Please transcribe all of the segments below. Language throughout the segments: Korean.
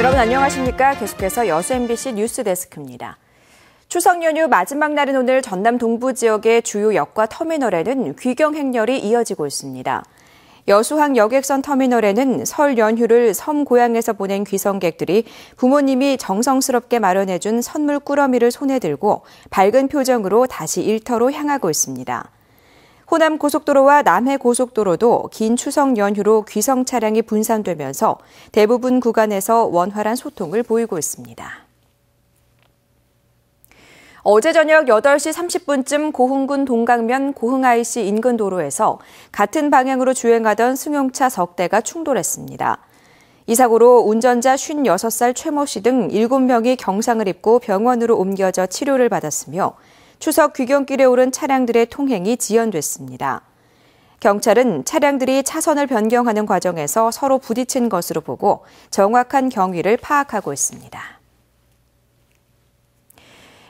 여러분 안녕하십니까? 계속해서 여수 MBC 뉴스 데스크입니다. 추석 연휴 마지막 날인 오늘 전남 동부 지역의 주요 역과 터미널에는 귀경 행렬이 이어지고 있습니다. 여수항 여객선 터미널에는 설 연휴를 섬 고향에서 보낸 귀성객들이 부모님이 정성스럽게 마련해준 선물 꾸러미를 손에 들고 밝은 표정으로 다시 일터로 향하고 있습니다. 호남 고속도로와 남해 고속도로도 긴 추석 연휴로 귀성 차량이 분산되면서 대부분 구간에서 원활한 소통을 보이고 있습니다. 어제 저녁 8시 30분쯤 고흥군 동강면 고흥IC 인근 도로에서 같은 방향으로 주행하던 승용차 석 대가 충돌했습니다. 이 사고로 운전자 56살 최모 씨 등 7명이 경상을 입고 병원으로 옮겨져 치료를 받았으며 추석 귀경길에 오른 차량들의 통행이 지연됐습니다. 경찰은 차량들이 차선을 변경하는 과정에서 서로 부딪힌 것으로 보고 정확한 경위를 파악하고 있습니다.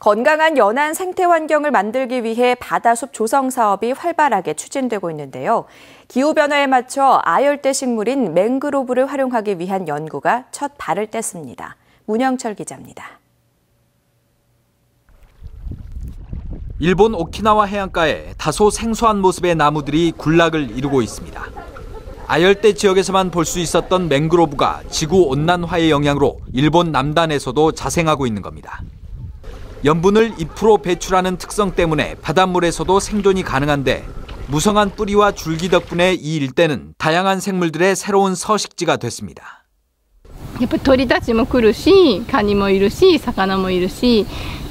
건강한 연안 생태 환경을 만들기 위해 바다숲 조성 사업이 활발하게 추진되고 있는데요. 기후변화에 맞춰 아열대 식물인 맹그로브를 활용하기 위한 연구가 첫 발을 뗐습니다. 문영철 기자입니다. 일본 오키나와 해안가에 다소 생소한 모습의 나무들이 군락을 이루고 있습니다. 아열대 지역에서만 볼 수 있었던 맹그로브가 지구 온난화의 영향으로 일본 남단에서도 자생하고 있는 겁니다. 염분을 잎으로 배출하는 특성 때문에 바닷물에서도 생존이 가능한데 무성한 뿌리와 줄기 덕분에 이 일대는 다양한 생물들의 새로운 서식지가 됐습니다. やっぱ鳥たちも来るしカニもいるし魚もいるし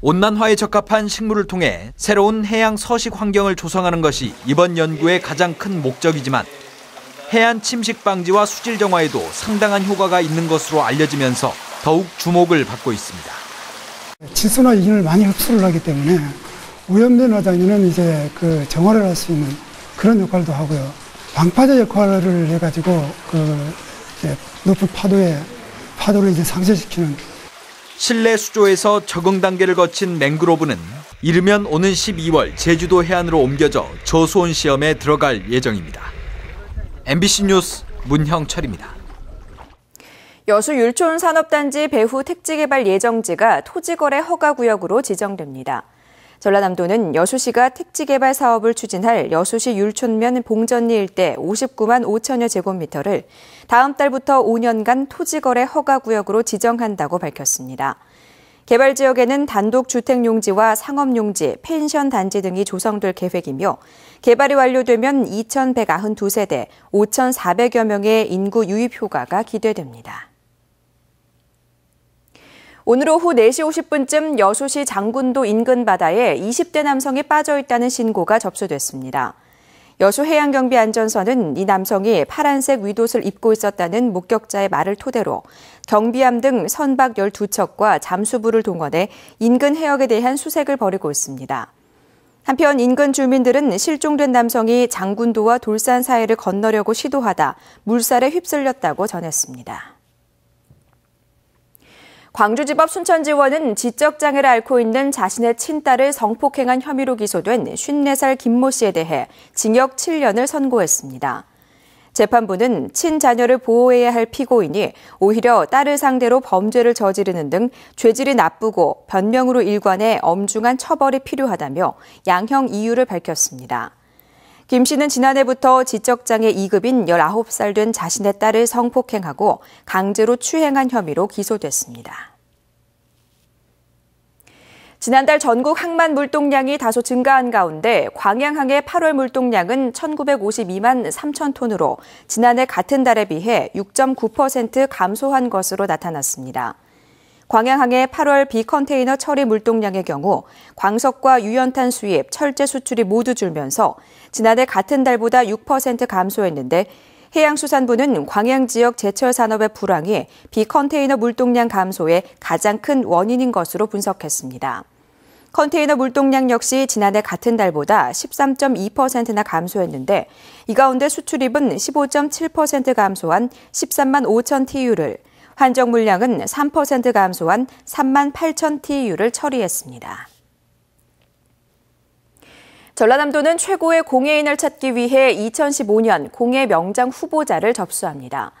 온난화에 적합한 식물을 통해 새로운 해양 서식 환경을 조성하는 것이 이번 연구의 가장 큰 목적이지만 해안 침식 방지와 수질 정화에도 상당한 효과가 있는 것으로 알려지면서 더욱 주목을 받고 있습니다. 질소나 이온을 많이 흡수를 하기 때문에 오염된 화단에는 이제 그 정화를 할 수 있는 그런 역할도 하고요. 방파제 역할을 해가지고 그 높은 파도에 파도를 이제 상쇄시키는 실내 수조에서 적응 단계를 거친 맹그로브는 이르면 오는 12월 제주도 해안으로 옮겨져 저수온 시험에 들어갈 예정입니다. MBC 뉴스 문형철입니다. 여수 율촌 산업단지 배후 택지개발 예정지가 토지거래 허가구역으로 지정됩니다. 전라남도는 여수시가 택지개발 사업을 추진할 여수시 율촌면 봉전리 일대 59만 5천여 제곱미터를 다음 달부터 5년간 토지거래 허가구역으로 지정한다고 밝혔습니다. 개발 지역에는 단독 주택 용지와 상업 용지, 펜션 단지 등이 조성될 계획이며 개발이 완료되면 2,192세대, 5,400여 명의 인구 유입 효과가 기대됩니다. 오늘 오후 4시 50분쯤 여수시 장군도 인근 바다에 20대 남성이 빠져 있다는 신고가 접수됐습니다. 여수해양경비안전선은 이 남성이 파란색 윗옷을 입고 있었다는 목격자의 말을 토대로 경비함 등 선박 12척과 잠수부를 동원해 인근 해역에 대한 수색을 벌이고 있습니다. 한편 인근 주민들은 실종된 남성이 장군도와 돌산 사이를 건너려고 시도하다 물살에 휩쓸렸다고 전했습니다. 광주지법 순천지원은 지적장애를 앓고 있는 자신의 친딸을 성폭행한 혐의로 기소된 54살 김모 씨에 대해 징역 7년을 선고했습니다. 재판부는 친자녀를 보호해야 할 피고인이 오히려 딸을 상대로 범죄를 저지르는 등 죄질이 나쁘고 변명으로 일관해 엄중한 처벌이 필요하다며 양형 이유를 밝혔습니다. 김 씨는 지난해부터 지적장애 2급인 19살 된 자신의 딸을 성폭행하고 강제로 추행한 혐의로 기소됐습니다. 지난달 전국 항만 물동량이 다소 증가한 가운데 광양항의 8월 물동량은 1952만 3천 톤으로 지난해 같은 달에 비해 6.9% 감소한 것으로 나타났습니다. 광양항의 8월 비컨테이너 처리 물동량의 경우 광석과 유연탄 수입, 철제 수출이 모두 줄면서 지난해 같은 달보다 6% 감소했는데 해양수산부는 광양 지역 제철 산업의 불황이 비컨테이너 물동량 감소의 가장 큰 원인인 것으로 분석했습니다. 컨테이너 물동량 역시 지난해 같은 달보다 13.2%나 감소했는데 이 가운데 수출입은 15.7% 감소한 13만 5천 TU를, 한정 물량은 3% 감소한 3만 8천 TU를 처리했습니다. 전라남도는 최고의 공예인을 찾기 위해 2015년 공예 명장 후보자를 접수합니다.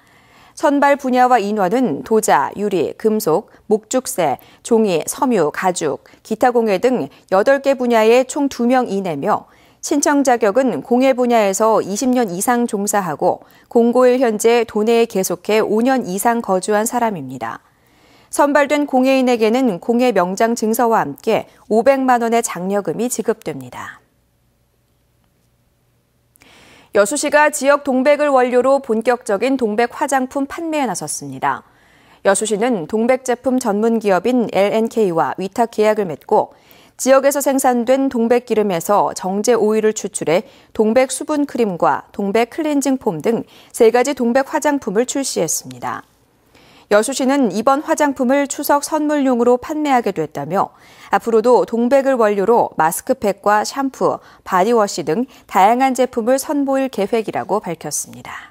선발 분야와 인원은 도자, 유리, 금속, 목축새, 종이, 섬유, 가죽, 기타 공예 등 8개 분야에 총 2명 이내며 신청 자격은 공예 분야에서 20년 이상 종사하고 공고일 현재 도내에 계속해 5년 이상 거주한 사람입니다. 선발된 공예인에게는공예 명장 증서와 함께 500만 원의 장려금이 지급됩니다. 여수시가 지역 동백을 원료로 본격적인 동백 화장품 판매에 나섰습니다. 여수시는 동백 제품 전문 기업인 LNK와 위탁 계약을 맺고 지역에서 생산된 동백기름에서 정제 오일을 추출해 동백 수분 크림과 동백 클렌징 폼 등 세 가지 동백 화장품을 출시했습니다. 여수시는 이번 화장품을 추석 선물용으로 판매하게 됐다며 앞으로도 동백을 원료로 마스크팩과 샴푸, 바디워시 등 다양한 제품을 선보일 계획이라고 밝혔습니다.